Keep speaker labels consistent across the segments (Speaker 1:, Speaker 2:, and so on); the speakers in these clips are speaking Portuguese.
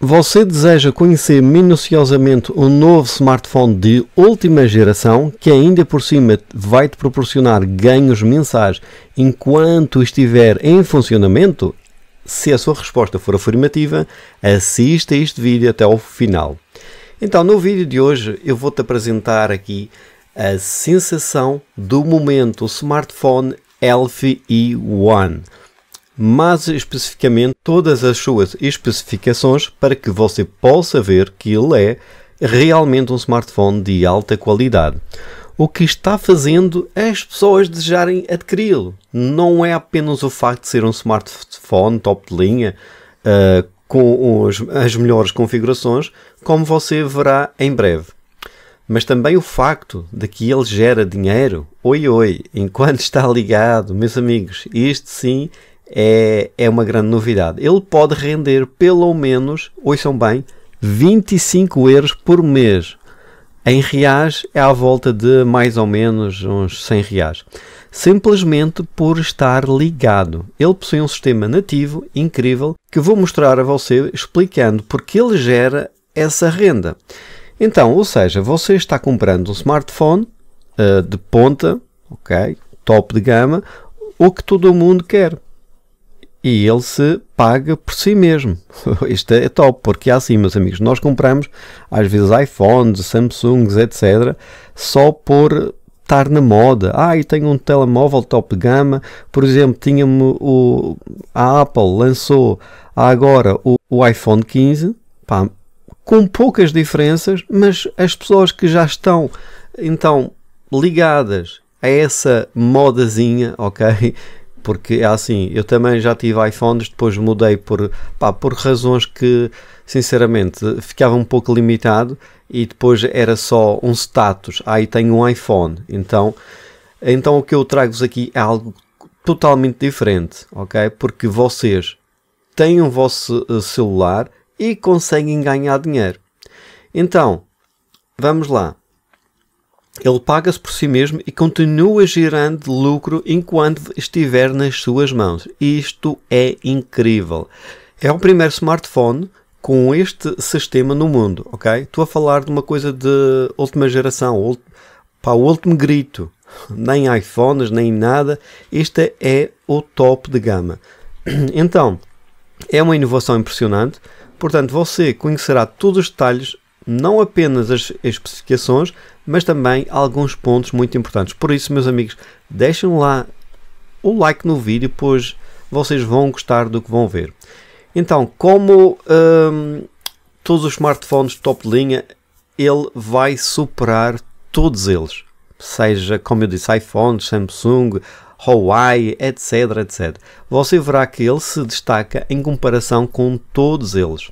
Speaker 1: Você deseja conhecer minuciosamente um novo smartphone de última geração que ainda por cima vai te proporcionar ganhos mensais enquanto estiver em funcionamento? Se a sua resposta for afirmativa, assista este vídeo até ao final. Então, no vídeo de hoje eu vou te apresentar aqui a sensação do momento o smartphone LFE One mais especificamente todas as suas especificações para que você possa ver que ele é realmente um smartphone de alta qualidade. O que está fazendo as pessoas desejarem adquiri-lo. Não é apenas o facto de ser um smartphone top de linha uh, com os, as melhores configurações, como você verá em breve. Mas também o facto de que ele gera dinheiro, oi oi, enquanto está ligado, meus amigos, este sim é, é uma grande novidade. Ele pode render pelo menos, ouçam bem, 25 euros por mês. Em reais é à volta de mais ou menos uns 100 reais. Simplesmente por estar ligado. Ele possui um sistema nativo incrível que vou mostrar a você explicando porque ele gera essa renda. Então, ou seja, você está comprando um smartphone uh, de ponta, ok, top de gama, o que todo mundo quer e ele se paga por si mesmo. Isto é top, porque é assim, meus amigos, nós compramos às vezes iPhones, Samsungs, etc., só por estar na moda. Ah, e tenho um telemóvel top de gama. Por exemplo, tínhamos o a Apple lançou agora o, o iPhone 15, pá, com poucas diferenças, mas as pessoas que já estão então ligadas a essa modazinha, ok? porque é assim, eu também já tive iPhones, depois mudei por, pá, por razões que sinceramente ficava um pouco limitado e depois era só um status, aí tenho um iPhone, então, então o que eu trago-vos aqui é algo totalmente diferente, ok? Porque vocês têm o vosso eh, celular e conseguem ganhar dinheiro. Então, vamos lá ele paga-se por si mesmo e continua gerando lucro enquanto estiver nas suas mãos. Isto é incrível. É o primeiro smartphone com este sistema no mundo, ok? Estou a falar de uma coisa de última geração, para o último grito. Nem iPhones, nem nada. Este é o top de gama. Então, é uma inovação impressionante. Portanto, você conhecerá todos os detalhes não apenas as especificações, mas também alguns pontos muito importantes. Por isso, meus amigos, deixem lá o like no vídeo, pois vocês vão gostar do que vão ver. Então, como hum, todos os smartphones top de linha, ele vai superar todos eles. Seja, como eu disse, iPhone, Samsung, Huawei, etc, etc. Você verá que ele se destaca em comparação com todos eles.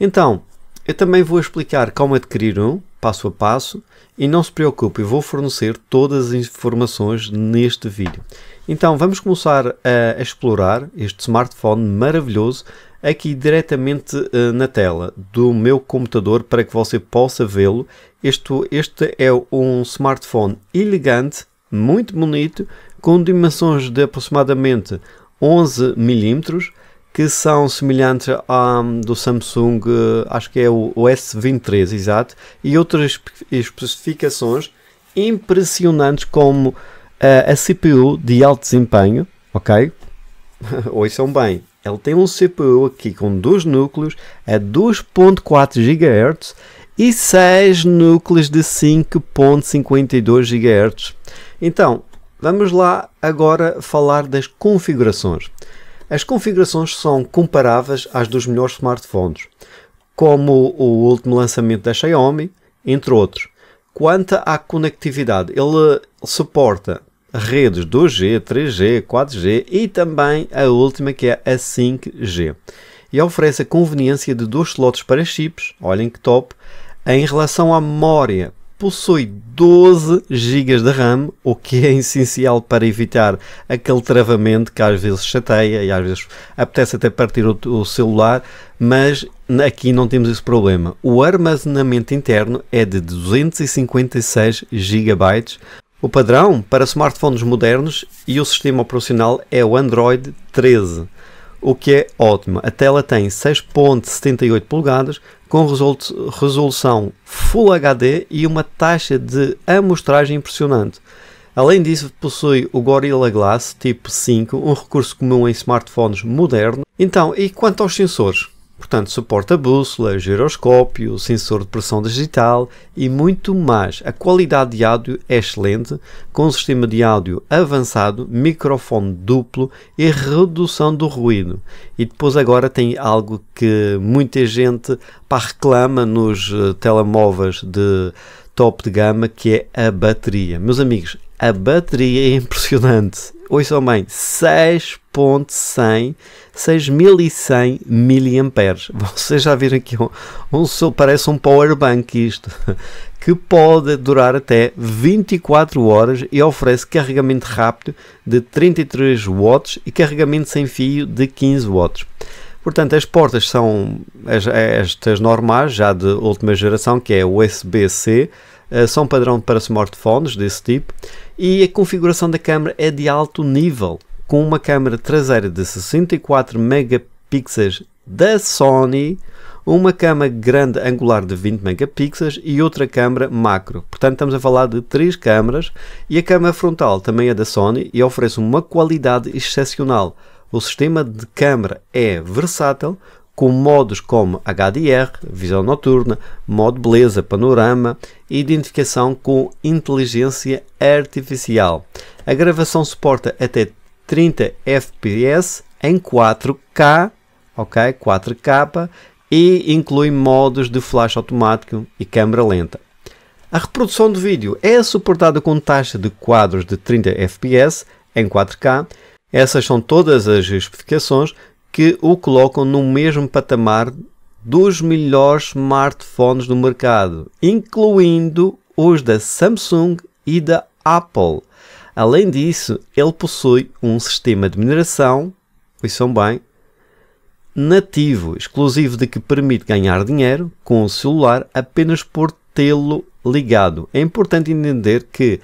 Speaker 1: Então, eu também vou explicar como adquirir um, passo a passo, e não se preocupe, eu vou fornecer todas as informações neste vídeo. Então vamos começar a explorar este smartphone maravilhoso aqui diretamente uh, na tela do meu computador para que você possa vê-lo. Este, este é um smartphone elegante, muito bonito, com dimensões de aproximadamente 11 milímetros que são semelhantes à hum, do Samsung, eh, acho que é o, o S23, exato, e outras especificações impressionantes como uh, a CPU de alto desempenho, ok? são bem, ele tem um CPU aqui com dois núcleos a 2.4 GHz e 6 núcleos de 5.52 GHz. Então, vamos lá agora falar das configurações. As configurações são comparáveis às dos melhores smartphones, como o último lançamento da Xiaomi, entre outros. Quanto à conectividade, ele suporta redes 2G, 3G, 4G e também a última que é a 5G. E oferece a conveniência de dois slots para chips, olhem que top, em relação à memória possui 12 GB de RAM, o que é essencial para evitar aquele travamento que às vezes chateia e às vezes apetece até partir o, o celular, mas aqui não temos esse problema. O armazenamento interno é de 256 GB. O padrão para smartphones modernos e o sistema operacional é o Android 13 o que é ótimo. A tela tem 6.78 polegadas com resolução Full HD e uma taxa de amostragem impressionante. Além disso, possui o Gorilla Glass tipo 5, um recurso comum em smartphones modernos. Então, e quanto aos sensores? Portanto, suporta bússola, giroscópio, sensor de pressão digital e muito mais. A qualidade de áudio é excelente, com um sistema de áudio avançado, microfone duplo e redução do ruído. E depois agora tem algo que muita gente pá, reclama nos eh, telemóveis de top de gama, que é a bateria. Meus amigos, a bateria é impressionante. Ouçam bem, 6.100, 6100 miliamperes. Vocês já viram aqui, um, um, parece um power bank isto, que pode durar até 24 horas e oferece carregamento rápido de 33 watts e carregamento sem fio de 15 watts. Portanto, as portas são estas normais, já de última geração, que é USB-C, eh, são padrão para smartphones desse tipo e a configuração da câmera é de alto nível, com uma câmera traseira de 64 megapixels da Sony, uma câmera grande angular de 20 megapixels e outra câmera macro. Portanto, estamos a falar de três câmaras e a câmera frontal também é da Sony e oferece uma qualidade excepcional. O sistema de câmera é versátil, com modos como HDR, visão noturna, modo beleza, panorama e identificação com inteligência artificial. A gravação suporta até 30 FPS em 4K, ok, 4K e inclui modos de flash automático e câmera lenta. A reprodução do vídeo é suportada com taxa de quadros de 30 FPS em 4K. Essas são todas as especificações que o colocam no mesmo patamar dos melhores smartphones do mercado, incluindo os da Samsung e da Apple. Além disso, ele possui um sistema de mineração, são bem, nativo, exclusivo de que permite ganhar dinheiro com o celular apenas por tê-lo ligado. É importante entender que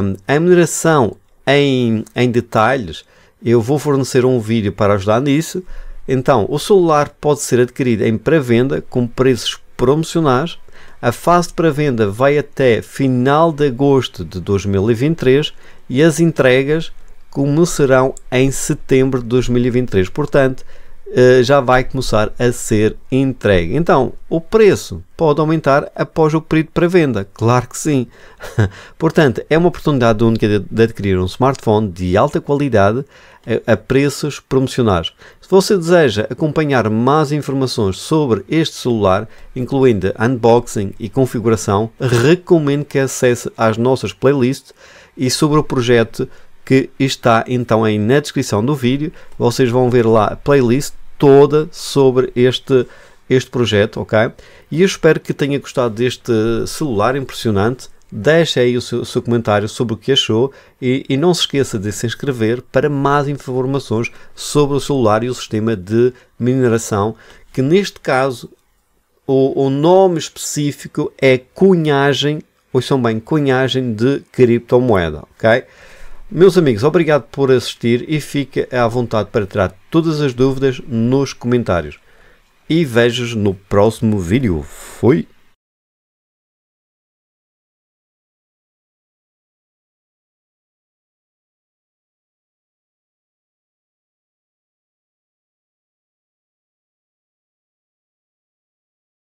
Speaker 1: um, a mineração em, em detalhes eu vou fornecer um vídeo para ajudar nisso. Então, o celular pode ser adquirido em pré-venda com preços promocionais. A fase de pré-venda vai até final de agosto de 2023 e as entregas começarão em setembro de 2023. Portanto, eh, já vai começar a ser entregue. Então, o preço pode aumentar após o período para venda, claro que sim. Portanto, é uma oportunidade única de, adquirir um smartphone de alta qualidade a, preços promocionais. Se você deseja acompanhar mais informações sobre este celular, incluindo unboxing e configuração, recomendo que acesse às nossas playlists e sobre o projeto que está então aí na descrição do vídeo. Vocês vão ver lá a playlist toda sobre este, este projeto, ok? E eu espero que tenha gostado deste celular impressionante. Deixe aí o seu, o seu comentário sobre o que achou e, e, não se esqueça de se inscrever para mais informações sobre o celular e o sistema de mineração, que neste caso o, o nome específico é cunhagem, ou são bem, cunhagem de criptomoeda, ok? Meus amigos, obrigado por assistir e fique à vontade para tirar todas as dúvidas nos comentários. E vejo-vos no próximo vídeo. Fui!